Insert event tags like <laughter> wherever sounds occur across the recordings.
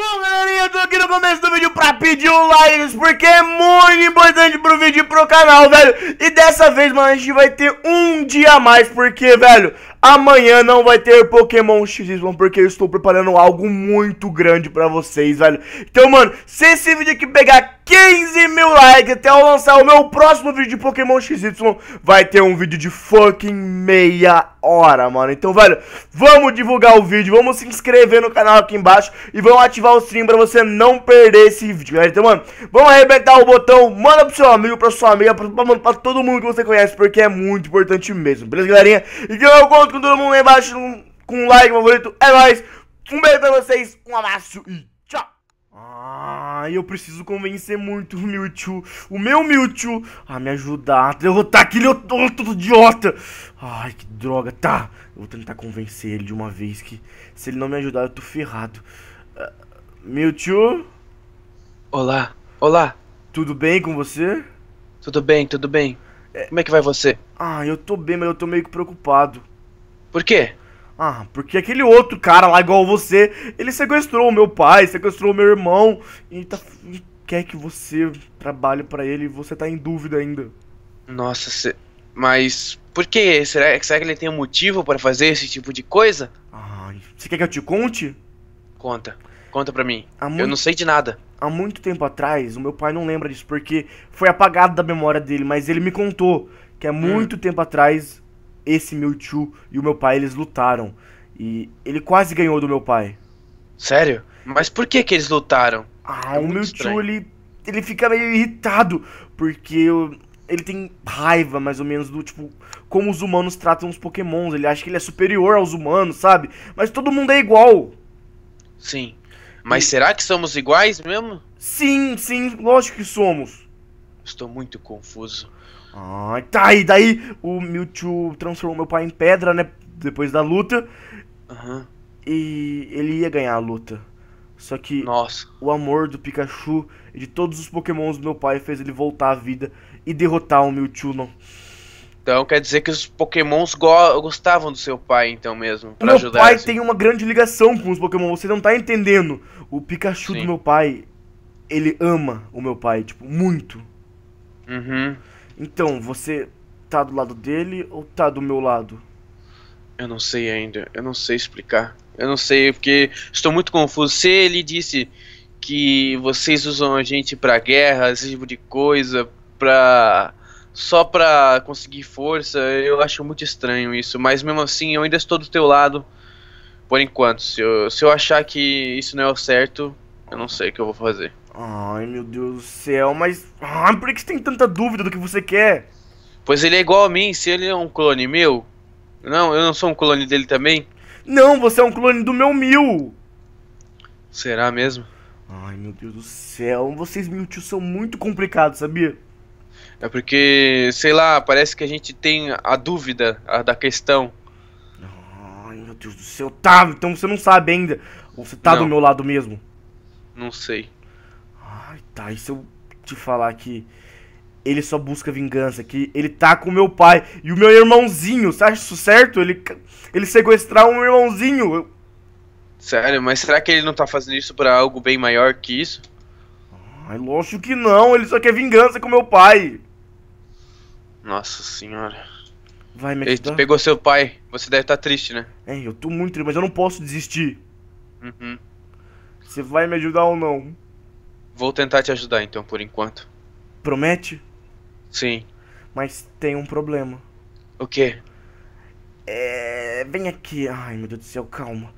Bom, galerinha, eu tô aqui no começo do vídeo pra pedir um like, porque é muito importante pro vídeo e pro canal, velho. E dessa vez, mano, a gente vai ter um dia a mais, porque, velho, amanhã não vai ter Pokémon X mano, porque eu estou preparando algo muito grande pra vocês, velho. Então, mano, se esse vídeo aqui pegar 15 mil likes até eu lançar o meu próximo vídeo de Pokémon XY. Vai ter um vídeo de fucking meia hora, mano. Então, velho, vamos divulgar o vídeo, vamos se inscrever no canal aqui embaixo e vamos ativar o sininho pra você não perder esse vídeo, galera. Então, mano, vamos arrebentar o botão, manda pro seu amigo, pra sua amiga, pra, pra todo mundo que você conhece, porque é muito importante mesmo, beleza, galerinha? Então eu conto com todo mundo lá embaixo, com um like, favorito, é nóis. Um beijo pra vocês, um abraço e tchau! Ah. Ai, eu preciso convencer muito o Mewtwo, o meu Mewtwo, a me ajudar a derrotar aquele outro idiota. Ai, que droga, tá. Eu vou tentar convencer ele de uma vez que se ele não me ajudar eu tô ferrado. Uh, Mewtwo? Olá, olá. Tudo bem com você? Tudo bem, tudo bem. É... Como é que vai você? Ah, eu tô bem, mas eu tô meio que preocupado. Por quê? Ah, porque aquele outro cara lá igual você, ele sequestrou o meu pai, sequestrou o meu irmão e tá, quer que você trabalhe para ele e você tá em dúvida ainda. Nossa, mas por que? Será, será que ele tem um motivo para fazer esse tipo de coisa? Ah, você quer que eu te conte? Conta. Conta pra mim. Há eu não sei de nada. Há muito tempo atrás, o meu pai não lembra disso porque foi apagado da memória dele, mas ele me contou que há hum. muito hum. tempo atrás esse meu tio e o meu pai, eles lutaram. E ele quase ganhou do meu pai. Sério? Mas por que que eles lutaram? Ah, é o meu estranho. tio, ele, ele fica meio irritado, porque eu, ele tem raiva, mais ou menos, do tipo, como os humanos tratam os pokémons. Ele acha que ele é superior aos humanos, sabe? Mas todo mundo é igual. Sim. Mas e... será que somos iguais mesmo? Sim, sim, lógico que somos. Estou muito confuso. Ah, tá, e daí o Mewtwo transformou meu pai em pedra, né? Depois da luta. Uhum. E ele ia ganhar a luta. Só que Nossa. o amor do Pikachu e de todos os pokémons do meu pai fez ele voltar à vida e derrotar o Mewtwo. Não. Então quer dizer que os pokémons go gostavam do seu pai, então mesmo, pra meu ajudar. Meu pai assim. tem uma grande ligação com os pokémons, você não tá entendendo. O Pikachu Sim. do meu pai, ele ama o meu pai, tipo, muito. Uhum. Então, você tá do lado dele ou tá do meu lado? Eu não sei ainda, eu não sei explicar. Eu não sei, porque estou muito confuso. Se ele disse que vocês usam a gente pra guerra, esse tipo de coisa, pra. só pra conseguir força, eu acho muito estranho isso. Mas mesmo assim, eu ainda estou do teu lado por enquanto. Se eu, se eu achar que isso não é o certo, eu não sei o que eu vou fazer. Ai, meu Deus do céu, mas. por que você tem tanta dúvida do que você quer? Pois ele é igual a mim, se ele é um clone meu. Não, eu não sou um clone dele também. Não, você é um clone do meu Mil. Será mesmo? Ai, meu Deus do céu, vocês Mewtwo são muito complicados, sabia? É porque, sei lá, parece que a gente tem a dúvida a, da questão. Ai, meu Deus do céu, tá, então você não sabe ainda. Ou você tá não. do meu lado mesmo? Não sei. Tá, e se eu te falar que ele só busca vingança, que ele tá com meu pai e o meu irmãozinho, você acha isso certo? Ele, ele sequestrar um irmãozinho. Eu... Sério, mas será que ele não tá fazendo isso para algo bem maior que isso? Ai, lógico que não, ele só quer vingança com meu pai. Nossa senhora. Vai, me Ele pegou seu pai, você deve estar tá triste, né? É, eu tô muito triste, mas eu não posso desistir. Uhum. Você vai me ajudar ou não? Vou tentar te ajudar então, por enquanto. Promete? Sim. Mas tem um problema. O quê? É. Vem aqui. Ai, meu Deus do céu, calma.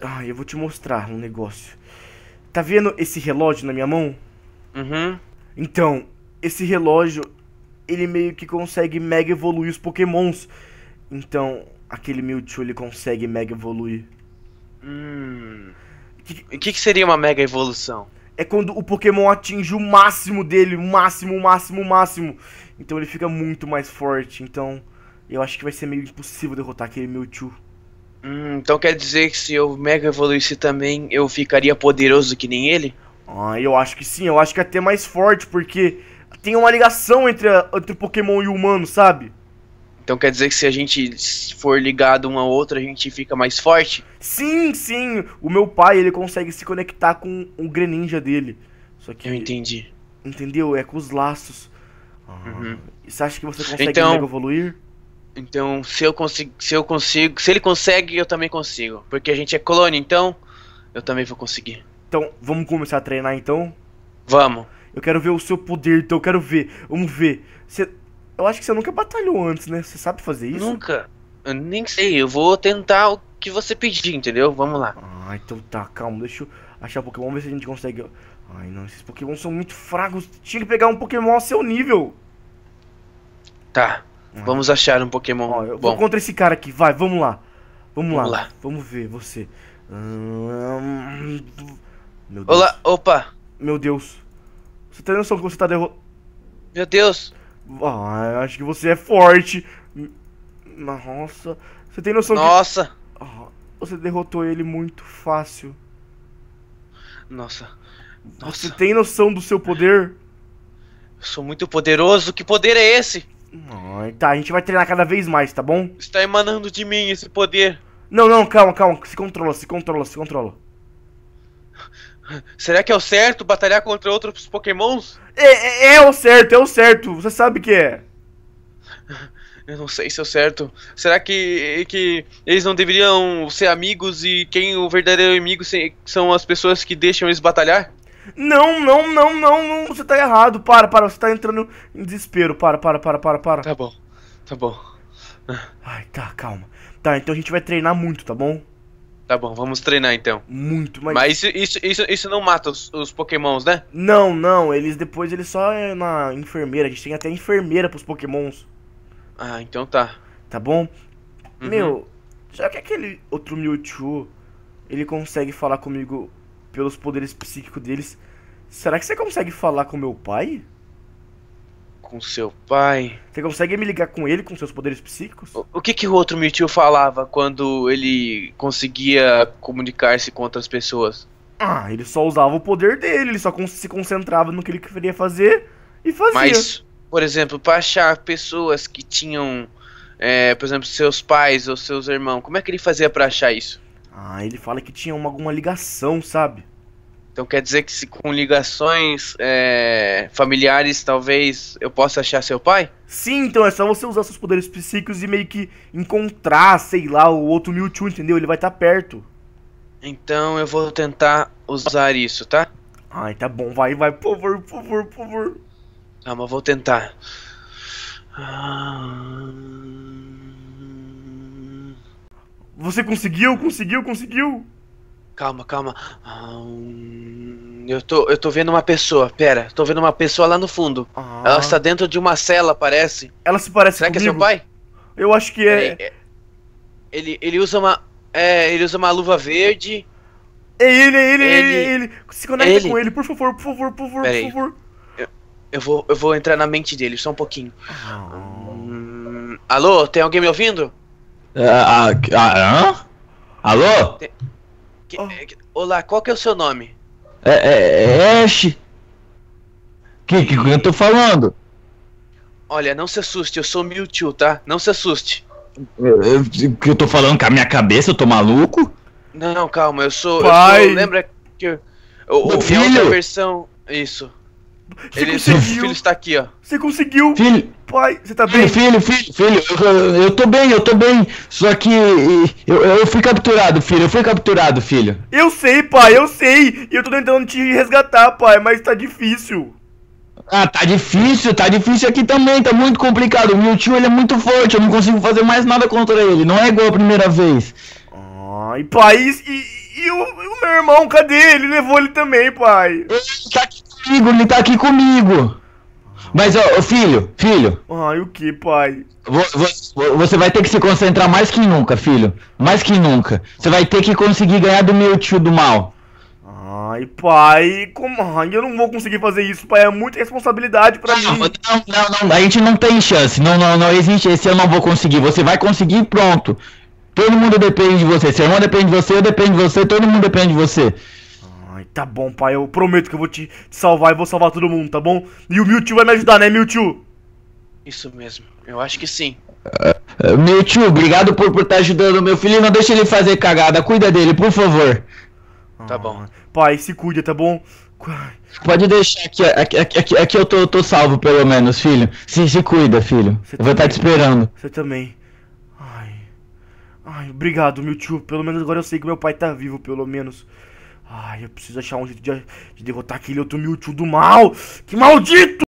Ai, eu vou te mostrar um negócio. Tá vendo esse relógio na minha mão? Uhum. Então, esse relógio, ele meio que consegue mega evoluir os pokémons. Então, aquele Mewtwo ele consegue mega evoluir. Hum. O que, que, que seria uma mega evolução? é quando o Pokémon atinge o máximo dele, o máximo, o máximo, o máximo. Então ele fica muito mais forte. Então eu acho que vai ser meio impossível derrotar aquele Mewtwo. Hum, então quer dizer que se eu mega evoluísse também, eu ficaria poderoso que nem ele? Ah, eu acho que sim, eu acho que é até mais forte, porque tem uma ligação entre, a, entre o Pokémon e o humano, sabe? Então quer dizer que se a gente for ligado um ao outro, a gente fica mais forte? Sim, sim. O meu pai, ele consegue se conectar com o Greninja dele. Só que Eu entendi. Entendeu? É com os laços. Uhum. Você acha que você consegue então, evoluir? Então, se eu consigo, se eu consigo, se ele consegue, eu também consigo, porque a gente é clone, então eu também vou conseguir. Então, vamos começar a treinar então? Vamos. Eu quero ver o seu poder, então eu quero ver. Vamos ver. Você eu acho que você nunca batalhou antes, né? Você sabe fazer isso? Nunca. Eu nem sei. Eu vou tentar o que você pedir, entendeu? Vamos lá. Ah, então tá. Calma, deixa eu achar Pokémon. Vamos ver se a gente consegue... Ai, não. Esses Pokémon são muito fracos. Tinha que pegar um Pokémon ao seu nível. Tá. Ah. Vamos achar um Pokémon Ó, eu bom. Vou contra esse cara aqui. Vai, vamos lá. Vamos, vamos lá. lá. Vamos ver você. Hum... Meu Deus. Olá, opa. Meu Deus. Você tem noção que você tá derrotado? Meu Deus. Ah, acho que você é forte. Nossa. Você tem noção Nossa. que... Ah, você derrotou ele muito fácil. Nossa. Nossa. Você tem noção do seu poder? Eu sou muito poderoso. Que poder é esse? Ah, tá, a gente vai treinar cada vez mais, tá bom? Está emanando de mim esse poder. Não, não, calma, calma. Se controla, se controla, se controla. Será que é o certo batalhar contra outros pokémons? É, é, é, o certo, é o certo. Você sabe que é. <laughs> Eu não sei se é o certo. Será que, que eles não deveriam ser amigos e quem o verdadeiro inimigo são as pessoas que deixam eles batalhar? Não, não, não, não, não. Você tá errado. Para, para. Você tá entrando em desespero. Para, para, para, para, para. Tá bom, tá bom. Ai, tá, calma. Tá, então a gente vai treinar muito, tá bom? Tá bom, vamos treinar então. Muito, mas. Mas isso, isso, isso, isso não mata os, os pokémons, né? Não, não. Eles depois eles só é na enfermeira. A gente tem até enfermeira pros pokémons. Ah, então tá. Tá bom? Uhum. Meu, já que aquele outro Mewtwo, ele consegue falar comigo pelos poderes psíquicos deles, será que você consegue falar com meu pai? com seu pai. Você consegue me ligar com ele com seus poderes psíquicos? O, o que, que o outro Mewtwo falava quando ele conseguia comunicar-se com outras pessoas? Ah, ele só usava o poder dele, ele só se concentrava no que ele queria fazer e fazia. Mas, por exemplo, pra achar pessoas que tinham, é, por exemplo, seus pais ou seus irmãos, como é que ele fazia para achar isso? Ah, ele fala que tinha uma, alguma ligação, sabe? Então quer dizer que se com ligações é, familiares, talvez eu possa achar seu pai? Sim, então é só você usar seus poderes psíquicos e meio que encontrar, sei lá, o outro Mewtwo, entendeu? Ele vai estar tá perto. Então eu vou tentar usar isso, tá? Ai, tá bom, vai, vai, por favor, por favor, por favor. Calma, vou tentar. Você conseguiu, conseguiu, conseguiu! Calma, calma. Ah, hum, eu, tô, eu tô vendo uma pessoa, pera. Tô vendo uma pessoa lá no fundo. Ah. Ela está dentro de uma cela, parece. Ela se parece Será comigo? que é seu pai? Eu acho que é. é. ele, ele usa uma. É, ele usa uma luva verde. É ele, é ele, é ele, ele, é ele. Se conecta ele. com ele, por favor, por favor, por favor, por favor. Eu, eu, vou, eu vou entrar na mente dele, só um pouquinho. Ah. Hum, alô, tem alguém me ouvindo? Ah, ah, ah, ah? Alô? Tem... Que, oh. olá, qual que é o seu nome? É, é, é Ash. Que, que eu tô falando? Olha, não se assuste, eu sou Mewtwo, tá? Não se assuste. Eu, eu, eu tô falando com a minha cabeça, eu tô maluco? Não, calma, eu sou. Pai. Eu sou, lembra que. Eu, filho? Meu é filho. versão. Isso. Você Ele, é conseguiu. Seu filho está aqui, ó. Você conseguiu. Filho. Pai, você tá bem? Filho, filho, filho, filho eu, eu tô bem, eu tô bem. Só que eu, eu fui capturado, filho. Eu fui capturado, filho. Eu sei, pai, eu sei. E eu tô tentando te resgatar, pai, mas tá difícil. Ah, tá difícil, tá difícil aqui também, tá muito complicado. O Meu tio, ele é muito forte, eu não consigo fazer mais nada contra ele. Não é igual a primeira vez. Ai, pai, e, e, e o, o, meu irmão, cadê? Ele levou ele também, pai. Ele tá aqui comigo, ele tá aqui comigo. Mas, ó, filho, filho. Ai, o que, pai? Você vai ter que se concentrar mais que nunca, filho. Mais que nunca. Você vai ter que conseguir ganhar do meu tio do mal. Ai, pai, como? Ai, eu não vou conseguir fazer isso, pai. É muita responsabilidade pra não, mim. Não, não, não. A gente não tem chance. Não, não, não existe esse. Eu não vou conseguir. Você vai conseguir pronto. Todo mundo depende de você. Seu irmão depende de você, eu dependo de você, todo mundo depende de você. Tá bom, pai, eu prometo que eu vou te salvar e vou salvar todo mundo, tá bom? E o Mewtwo vai me ajudar, né, Mewtwo? Isso mesmo, eu acho que sim. Uh, Mewtwo, obrigado por estar por tá ajudando meu filho. Não deixa ele fazer cagada, cuida dele, por favor. Tá ah, bom. Pai, se cuida, tá bom? Pode deixar aqui, aqui, aqui, aqui eu tô, tô salvo, pelo menos, filho. Se, se cuida, filho. eu vou estar tá te esperando. Você também. Ai. Ai, obrigado, Mewtwo. Pelo menos agora eu sei que meu pai tá vivo, pelo menos. Ai, eu preciso achar um jeito de, de derrotar aquele outro Mewtwo do mal. Que maldito!